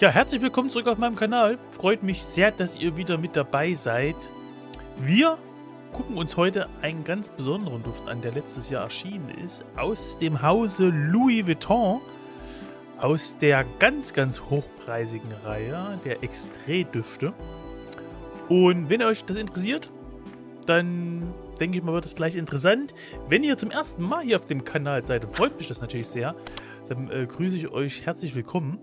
Ja, herzlich willkommen zurück auf meinem Kanal. Freut mich sehr, dass ihr wieder mit dabei seid. Wir gucken uns heute einen ganz besonderen Duft an, der letztes Jahr erschienen ist. Aus dem Hause Louis Vuitton. Aus der ganz, ganz hochpreisigen Reihe der Extré-Düfte. Und wenn euch das interessiert, dann denke ich mal, wird das gleich interessant. Wenn ihr zum ersten Mal hier auf dem Kanal seid, freut mich das natürlich sehr, dann äh, grüße ich euch herzlich willkommen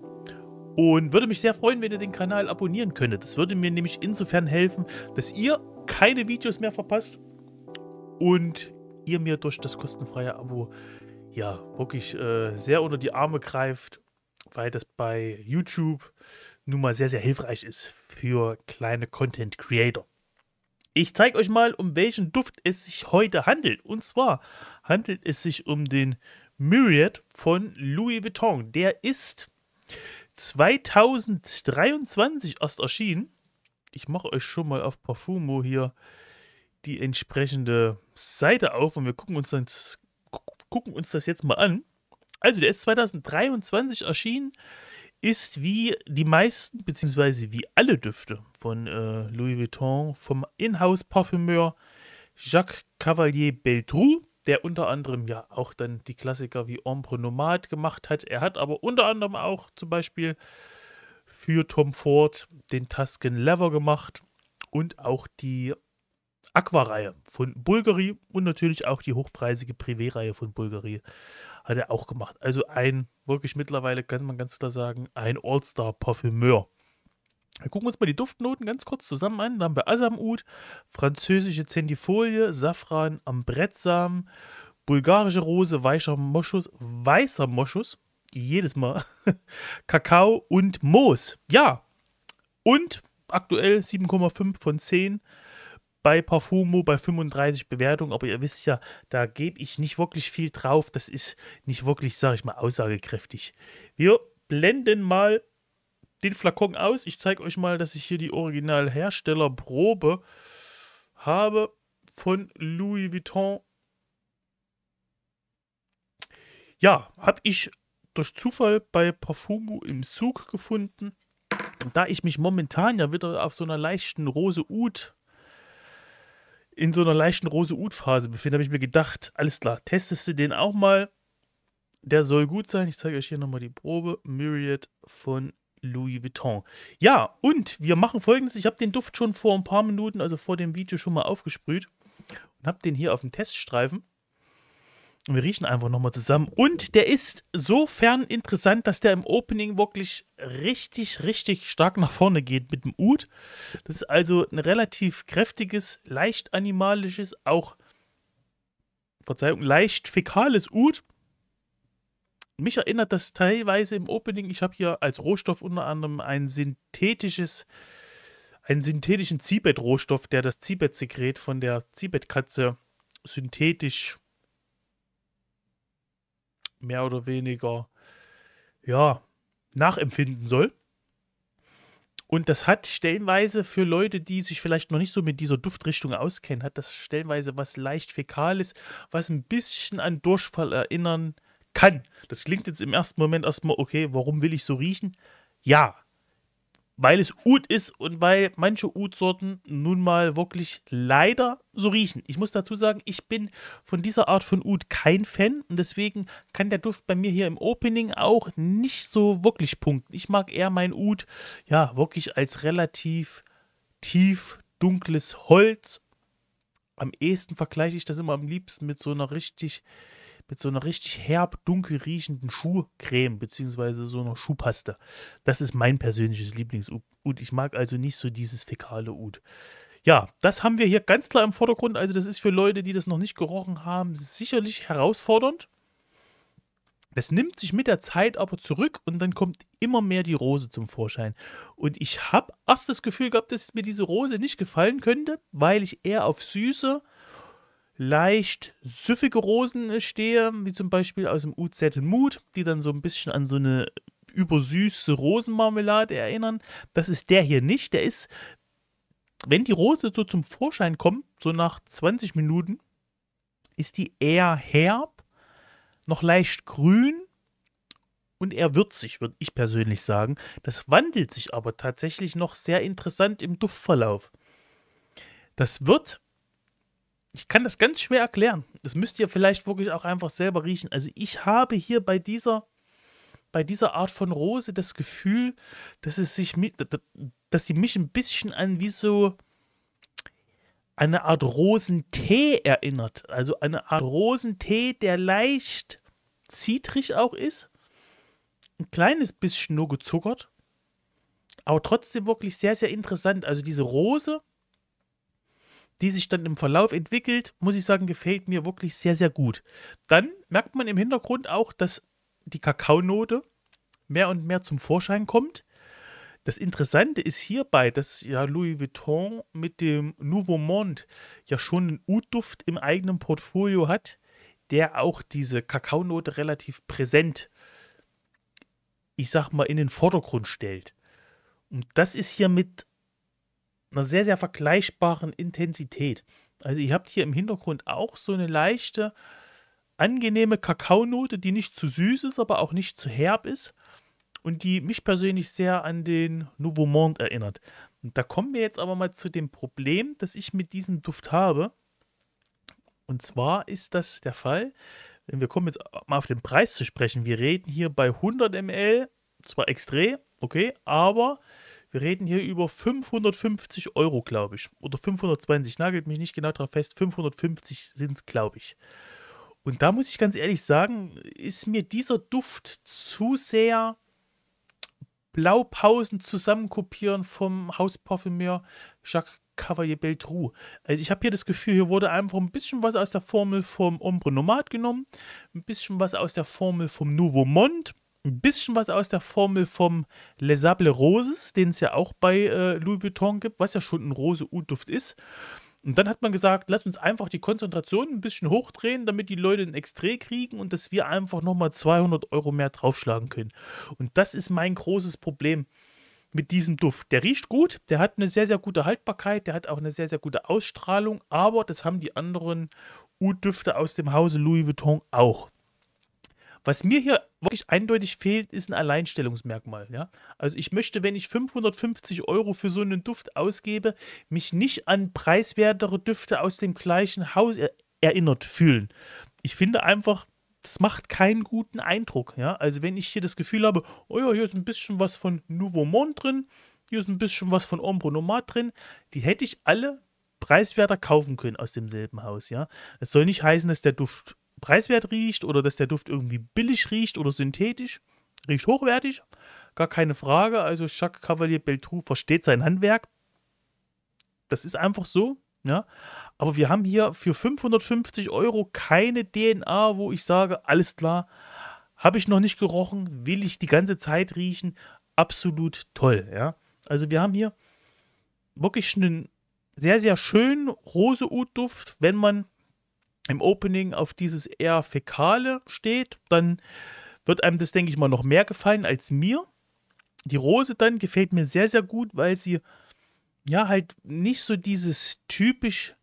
und würde mich sehr freuen, wenn ihr den Kanal abonnieren könntet. Das würde mir nämlich insofern helfen, dass ihr keine Videos mehr verpasst und ihr mir durch das kostenfreie Abo ja wirklich äh, sehr unter die Arme greift, weil das bei YouTube nun mal sehr, sehr hilfreich ist für kleine Content Creator. Ich zeige euch mal, um welchen Duft es sich heute handelt. Und zwar handelt es sich um den Myriad von Louis Vuitton. Der ist 2023 erst erschienen. Ich mache euch schon mal auf Parfumo hier die entsprechende Seite auf und wir gucken uns, dann, gucken uns das jetzt mal an. Also der ist 2023 erschienen, ist wie die meisten, bzw. wie alle Düfte von äh, Louis Vuitton vom Inhouse-Parfümeur Jacques Cavalier Beltrou der unter anderem ja auch dann die Klassiker wie Ombre Nomad gemacht hat. Er hat aber unter anderem auch zum Beispiel für Tom Ford den Tusken Lever gemacht und auch die Aqua-Reihe von Bulgari und natürlich auch die hochpreisige Privé-Reihe von Bulgari hat er auch gemacht. Also ein, wirklich mittlerweile kann man ganz klar sagen, ein All-Star-Parfümeur. Wir gucken uns mal die Duftnoten ganz kurz zusammen an. Da haben wir Asamut, französische Zentifolie, Safran, Ambrettsamen, bulgarische Rose, weicher Moschus, weißer Moschus, jedes Mal, Kakao und Moos. Ja, und aktuell 7,5 von 10 bei Parfumo bei 35 Bewertungen, aber ihr wisst ja, da gebe ich nicht wirklich viel drauf. Das ist nicht wirklich, sage ich mal, aussagekräftig. Wir blenden mal den Flakon aus. Ich zeige euch mal, dass ich hier die Originalherstellerprobe habe von Louis Vuitton. Ja, habe ich durch Zufall bei Parfumo im Zug gefunden. Und da ich mich momentan ja wieder auf so einer leichten rose Ud in so einer leichten rose Ud Phase befinde, habe ich mir gedacht, alles klar, testest du den auch mal. Der soll gut sein. Ich zeige euch hier nochmal die Probe. Myriad von Louis Vuitton. Ja, und wir machen folgendes. Ich habe den Duft schon vor ein paar Minuten, also vor dem Video schon mal aufgesprüht und habe den hier auf dem Teststreifen. Und wir riechen einfach nochmal zusammen. Und der ist sofern interessant, dass der im Opening wirklich richtig, richtig stark nach vorne geht mit dem Ud. Das ist also ein relativ kräftiges, leicht animalisches, auch, Verzeihung, leicht fäkales Ud mich erinnert das teilweise im Opening. Ich habe hier als Rohstoff unter anderem ein synthetisches, einen synthetischen Zibet-Rohstoff, der das Zibet-Sekret von der Zibet-Katze synthetisch mehr oder weniger ja, nachempfinden soll. Und das hat stellenweise für Leute, die sich vielleicht noch nicht so mit dieser Duftrichtung auskennen, hat das stellenweise was leicht Fäkales, was ein bisschen an Durchfall erinnern kann. Das klingt jetzt im ersten Moment erstmal, okay, warum will ich so riechen? Ja, weil es Ut ist und weil manche Ut-Sorten nun mal wirklich leider so riechen. Ich muss dazu sagen, ich bin von dieser Art von Ut kein Fan und deswegen kann der Duft bei mir hier im Opening auch nicht so wirklich punkten. Ich mag eher mein Ut, ja, wirklich als relativ tief dunkles Holz. Am ehesten vergleiche ich das immer am liebsten mit so einer richtig mit so einer richtig herb, dunkel riechenden Schuhcreme, beziehungsweise so einer Schuhpaste. Das ist mein persönliches Lieblingsud. Ich mag also nicht so dieses fäkale Ud. Ja, das haben wir hier ganz klar im Vordergrund. Also, das ist für Leute, die das noch nicht gerochen haben, sicherlich herausfordernd. Es nimmt sich mit der Zeit aber zurück und dann kommt immer mehr die Rose zum Vorschein. Und ich habe erst das Gefühl gehabt, dass mir diese Rose nicht gefallen könnte, weil ich eher auf süße, leicht süffige Rosen äh, stehe, wie zum Beispiel aus dem UZ Mut, die dann so ein bisschen an so eine übersüße Rosenmarmelade erinnern. Das ist der hier nicht. Der ist, wenn die Rose so zum Vorschein kommt, so nach 20 Minuten, ist die eher herb, noch leicht grün und eher würzig, würde ich persönlich sagen. Das wandelt sich aber tatsächlich noch sehr interessant im Duftverlauf. Das wird ich kann das ganz schwer erklären. Das müsst ihr vielleicht wirklich auch einfach selber riechen. Also ich habe hier bei dieser, bei dieser Art von Rose das Gefühl, dass es sich mit, dass sie mich ein bisschen an wie so eine Art Rosentee erinnert. Also eine Art Rosentee, der leicht zitrig auch ist. Ein kleines bisschen nur gezuckert. Aber trotzdem wirklich sehr, sehr interessant. Also diese Rose die sich dann im Verlauf entwickelt, muss ich sagen, gefällt mir wirklich sehr, sehr gut. Dann merkt man im Hintergrund auch, dass die Kakaonote mehr und mehr zum Vorschein kommt. Das Interessante ist hierbei, dass ja Louis Vuitton mit dem Nouveau Monde ja schon einen U-Duft im eigenen Portfolio hat, der auch diese Kakaonote relativ präsent, ich sag mal, in den Vordergrund stellt. Und das ist hier mit einer sehr, sehr vergleichbaren Intensität. Also ihr habt hier im Hintergrund auch so eine leichte, angenehme Kakaonote, die nicht zu süß ist, aber auch nicht zu herb ist und die mich persönlich sehr an den Nouveau Monde erinnert. Und da kommen wir jetzt aber mal zu dem Problem, das ich mit diesem Duft habe. Und zwar ist das der Fall, wenn wir kommen jetzt mal auf den Preis zu sprechen. Wir reden hier bei 100 ml, zwar extrem, okay, aber wir reden hier über 550 Euro, glaube ich. Oder 520, nagelt mich nicht genau darauf fest. 550 sind es, glaube ich. Und da muss ich ganz ehrlich sagen, ist mir dieser Duft zu sehr Blaupausen zusammenkopieren vom Hausparfümeur Jacques Cavalier Beltrou. Also ich habe hier das Gefühl, hier wurde einfach ein bisschen was aus der Formel vom Ombre Nomad genommen, ein bisschen was aus der Formel vom Nouveau Monde, ein bisschen was aus der Formel vom Les Sables Roses, den es ja auch bei äh, Louis Vuitton gibt, was ja schon ein Rose-U-Duft ist. Und dann hat man gesagt, lass uns einfach die Konzentration ein bisschen hochdrehen, damit die Leute ein Extré kriegen und dass wir einfach nochmal 200 Euro mehr draufschlagen können. Und das ist mein großes Problem mit diesem Duft. Der riecht gut, der hat eine sehr, sehr gute Haltbarkeit, der hat auch eine sehr, sehr gute Ausstrahlung, aber das haben die anderen U-Düfte aus dem Hause Louis Vuitton auch. Was mir hier wirklich eindeutig fehlt, ist ein Alleinstellungsmerkmal. Ja? Also ich möchte, wenn ich 550 Euro für so einen Duft ausgebe, mich nicht an preiswertere Düfte aus dem gleichen Haus er erinnert fühlen. Ich finde einfach, es macht keinen guten Eindruck. Ja? Also wenn ich hier das Gefühl habe, oh ja, hier ist ein bisschen was von Nouveau Monde drin, hier ist ein bisschen was von Ombre Nomad drin, die hätte ich alle preiswerter kaufen können aus demselben Haus. Ja? Es soll nicht heißen, dass der Duft preiswert riecht oder dass der Duft irgendwie billig riecht oder synthetisch. Riecht hochwertig, gar keine Frage. Also Jacques Cavalier Beltrou versteht sein Handwerk. Das ist einfach so. Ja? Aber wir haben hier für 550 Euro keine DNA, wo ich sage, alles klar, habe ich noch nicht gerochen, will ich die ganze Zeit riechen. Absolut toll. Ja? Also wir haben hier wirklich einen sehr, sehr schönen Rose-Ut-Duft, wenn man im Opening auf dieses eher Fäkale steht, dann wird einem das, denke ich mal, noch mehr gefallen als mir. Die Rose dann gefällt mir sehr, sehr gut, weil sie ja halt nicht so dieses typisch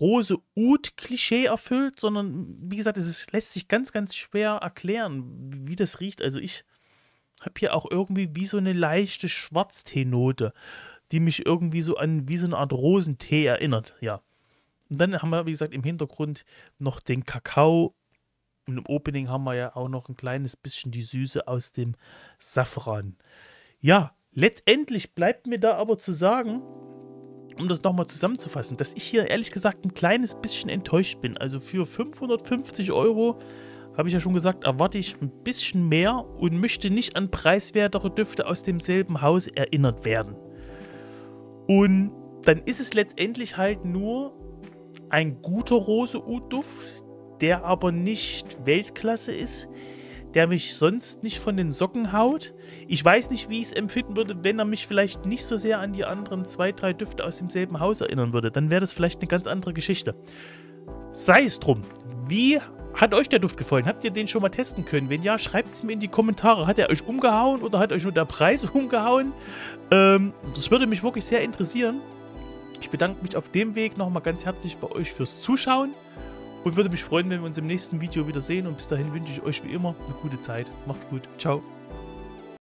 Rose-Ut-Klischee erfüllt, sondern wie gesagt, es ist, lässt sich ganz, ganz schwer erklären, wie das riecht. Also ich habe hier auch irgendwie wie so eine leichte Schwarzteenote, die mich irgendwie so an wie so eine Art Rosentee erinnert, ja. Und dann haben wir, wie gesagt, im Hintergrund noch den Kakao. Und im Opening haben wir ja auch noch ein kleines bisschen die Süße aus dem Safran. Ja, letztendlich bleibt mir da aber zu sagen, um das nochmal zusammenzufassen, dass ich hier ehrlich gesagt ein kleines bisschen enttäuscht bin. Also für 550 Euro, habe ich ja schon gesagt, erwarte ich ein bisschen mehr und möchte nicht an preiswertere Düfte aus demselben Haus erinnert werden. Und dann ist es letztendlich halt nur ein guter Rose-U-Duft, der aber nicht Weltklasse ist, der mich sonst nicht von den Socken haut. Ich weiß nicht, wie ich es empfinden würde, wenn er mich vielleicht nicht so sehr an die anderen zwei, drei Düfte aus demselben Haus erinnern würde. Dann wäre das vielleicht eine ganz andere Geschichte. Sei es drum. Wie hat euch der Duft gefallen? Habt ihr den schon mal testen können? Wenn ja, schreibt es mir in die Kommentare. Hat er euch umgehauen oder hat euch nur der Preis umgehauen? Ähm, das würde mich wirklich sehr interessieren. Ich bedanke mich auf dem Weg nochmal ganz herzlich bei euch fürs Zuschauen und würde mich freuen, wenn wir uns im nächsten Video wiedersehen. Und bis dahin wünsche ich euch wie immer eine gute Zeit. Macht's gut. Ciao.